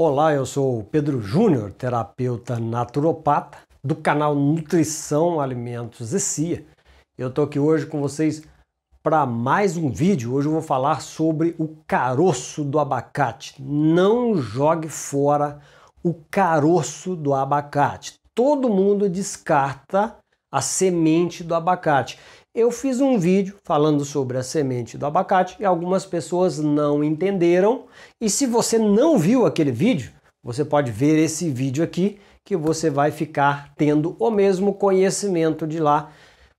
Olá, eu sou Pedro Júnior, terapeuta naturopata do canal Nutrição, Alimentos e Cia. Eu tô aqui hoje com vocês para mais um vídeo. Hoje eu vou falar sobre o caroço do abacate. Não jogue fora o caroço do abacate. Todo mundo descarta a semente do abacate. Eu fiz um vídeo falando sobre a semente do abacate e algumas pessoas não entenderam. E se você não viu aquele vídeo, você pode ver esse vídeo aqui que você vai ficar tendo o mesmo conhecimento de lá,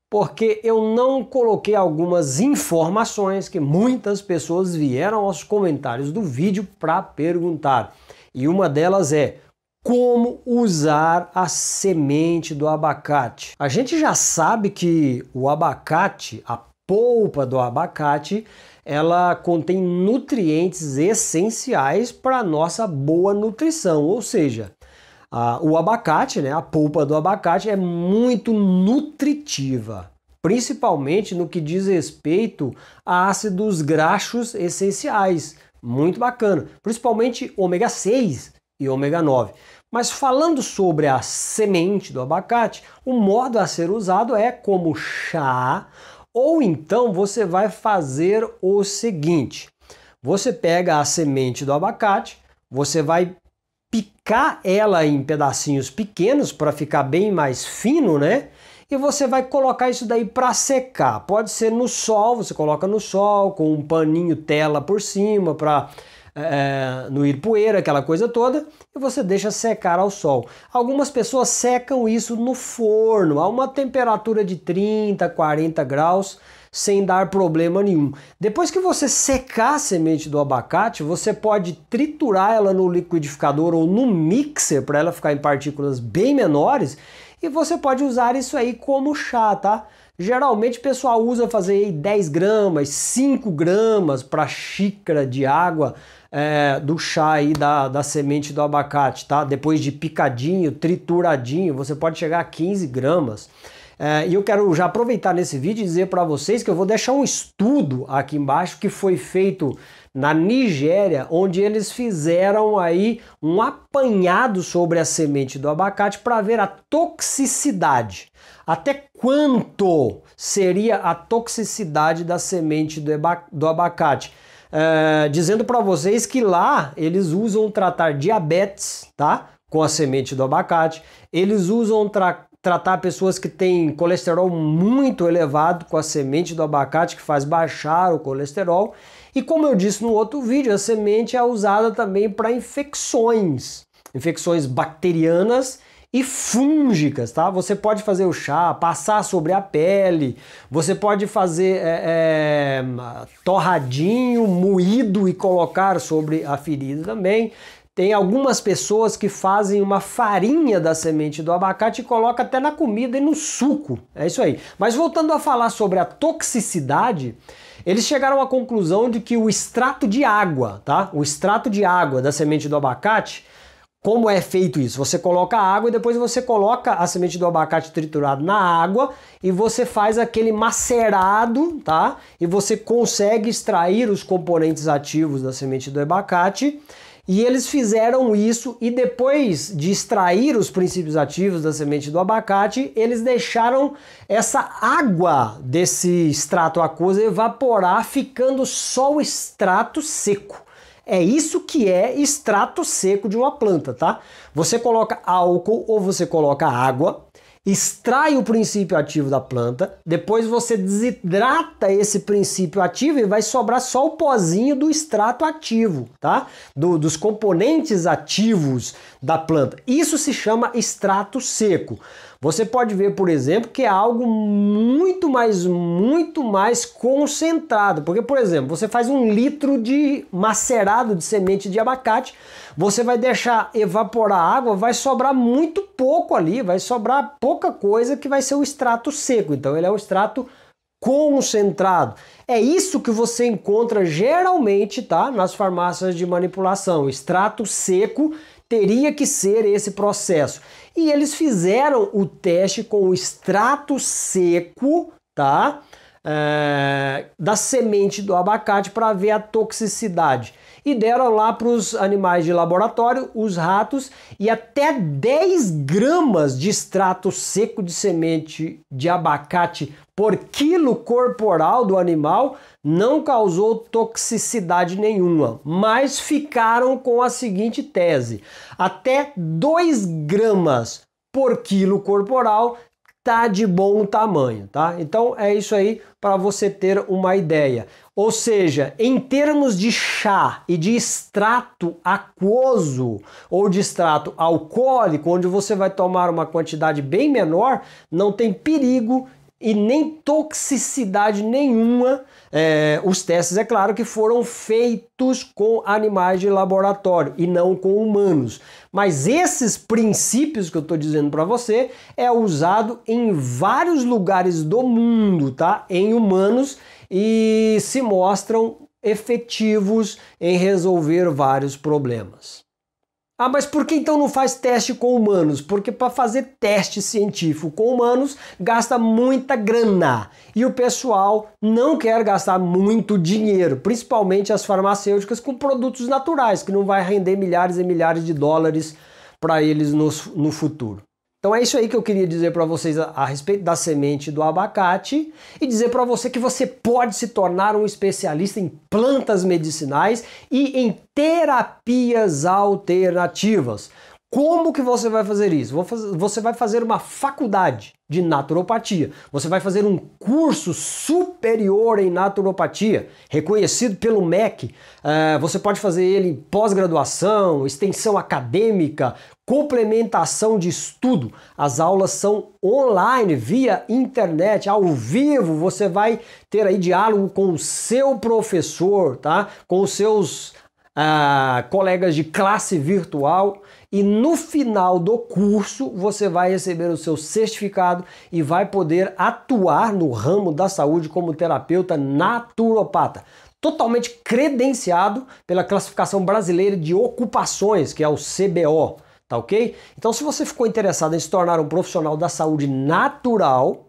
porque eu não coloquei algumas informações que muitas pessoas vieram aos comentários do vídeo para perguntar. E uma delas é: como usar a semente do abacate. A gente já sabe que o abacate, a polpa do abacate, ela contém nutrientes essenciais para nossa boa nutrição, ou seja, a, o abacate, né, a polpa do abacate é muito nutritiva, principalmente no que diz respeito a ácidos graxos essenciais, muito bacana, principalmente ômega 6 e ômega 9. Mas falando sobre a semente do abacate, o modo a ser usado é como chá, ou então você vai fazer o seguinte: você pega a semente do abacate, você vai picar ela em pedacinhos pequenos para ficar bem mais fino, né? E você vai colocar isso daí para secar. Pode ser no sol, você coloca no sol com um paninho tela por cima para é, é, no ir poeira, aquela coisa toda, e você deixa secar ao sol. Algumas pessoas secam isso no forno, a uma temperatura de 30, 40 graus, sem dar problema nenhum. Depois que você secar a semente do abacate, você pode triturar ela no liquidificador ou no mixer para ela ficar em partículas bem menores, e você pode usar isso aí como chá, tá? Geralmente o pessoal usa fazer 10 gramas, 5 gramas para xícara de água é, do chá aí da, da semente do abacate, tá? Depois de picadinho, trituradinho, você pode chegar a 15 gramas. É, e eu quero já aproveitar nesse vídeo e dizer para vocês que eu vou deixar um estudo aqui embaixo que foi feito na Nigéria, onde eles fizeram aí um apanhado sobre a semente do abacate para ver a toxicidade. Até quanto seria a toxicidade da semente do, abacate? É, dizendo para vocês que lá eles usam tratar diabetes, tá? Com a semente do abacate. Eles usam tra tratar pessoas que têm colesterol muito elevado com a semente do abacate, que faz baixar o colesterol. E como eu disse no outro vídeo, a semente é usada também para infecções, infecções bacterianas e fúngicas, tá? Você pode fazer o chá, passar sobre a pele, você pode fazer é, é, torradinho, moído e colocar sobre a ferida também. Tem algumas pessoas que fazem uma farinha da semente do abacate e coloca até na comida e no suco. É isso aí. Mas voltando a falar sobre a toxicidade, eles chegaram à conclusão de que o extrato de água, tá? O extrato de água da semente do abacate como é feito isso? Você coloca água e depois você coloca a semente do abacate triturado na água e você faz aquele macerado, tá? E você consegue extrair os componentes ativos da semente do abacate. E eles fizeram isso e depois de extrair os princípios ativos da semente do abacate, eles deixaram essa água desse extrato aquoso evaporar, ficando só o extrato seco. É isso que é extrato seco de uma planta, tá? Você coloca álcool ou você coloca água, extrai o princípio ativo da planta, depois você desidrata esse princípio ativo e vai sobrar só o pozinho do extrato ativo, tá? Do, dos componentes ativos da planta. Isso se chama extrato seco. Você pode ver, por exemplo, que é algo muito mais, muito mais concentrado. Porque, por exemplo, você faz um litro de macerado de semente de abacate, você vai deixar evaporar a água, vai sobrar muito pouco ali, vai sobrar pouca coisa que vai ser o extrato seco. Então, ele é o extrato concentrado. É isso que você encontra geralmente, tá? Nas farmácias de manipulação, extrato seco teria que ser esse processo. E eles fizeram o teste com o extrato seco, tá? É, da semente do abacate para ver a toxicidade. E deram lá para os animais de laboratório, os ratos, e até 10 gramas de extrato seco de semente de abacate por quilo corporal do animal não causou toxicidade nenhuma, mas ficaram com a seguinte tese: até 2 gramas por quilo corporal tá de bom tamanho, tá? Então é isso aí para você ter uma ideia. Ou seja, em termos de chá e de extrato aquoso ou de extrato alcoólico, onde você vai tomar uma quantidade bem menor, não tem perigo e nem toxicidade nenhuma. É, os testes, é claro, que foram feitos com animais de laboratório e não com humanos. Mas esses princípios que eu estou dizendo para você é usado em vários lugares do mundo, tá? Em humanos e se mostram efetivos em resolver vários problemas. Ah, mas por que então não faz teste com humanos? Porque para fazer teste científico com humanos gasta muita grana e o pessoal não quer gastar muito dinheiro, principalmente as farmacêuticas com produtos naturais que não vai render milhares e milhares de dólares para eles no, no futuro. Então é isso aí que eu queria dizer para vocês a, a, respeito da semente do abacate e dizer para você que você pode se tornar um especialista em plantas medicinais e em terapias alternativas. Como que você vai fazer isso? Você vai fazer uma faculdade de naturopatia. Você vai fazer um curso superior em naturopatia, reconhecido pelo MEC. É, você pode fazer ele pós-graduação, extensão acadêmica, complementação de estudo. As aulas são online, via internet, ao vivo. Você vai ter aí diálogo com o seu professor, tá? Com os seus ah, colegas de classe virtual e no final do curso você vai receber o seu certificado e vai poder atuar no ramo da saúde como terapeuta naturopata. Totalmente credenciado pela classificação brasileira de ocupações, que é o CBO, tá ok? Então, se você ficou interessado em se tornar um profissional da saúde natural,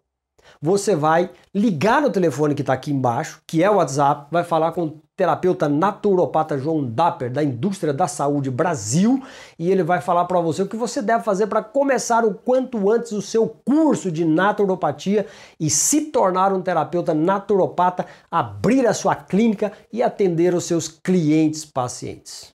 você vai ligar no telefone que está aqui embaixo, que é o WhatsApp, vai falar com o terapeuta naturopata João Dapper, da Indústria da Saúde Brasil, e ele vai falar para você o que você deve fazer para começar o quanto antes o seu curso de naturopatia e se tornar um terapeuta naturopata, abrir a sua clínica e atender os seus clientes pacientes.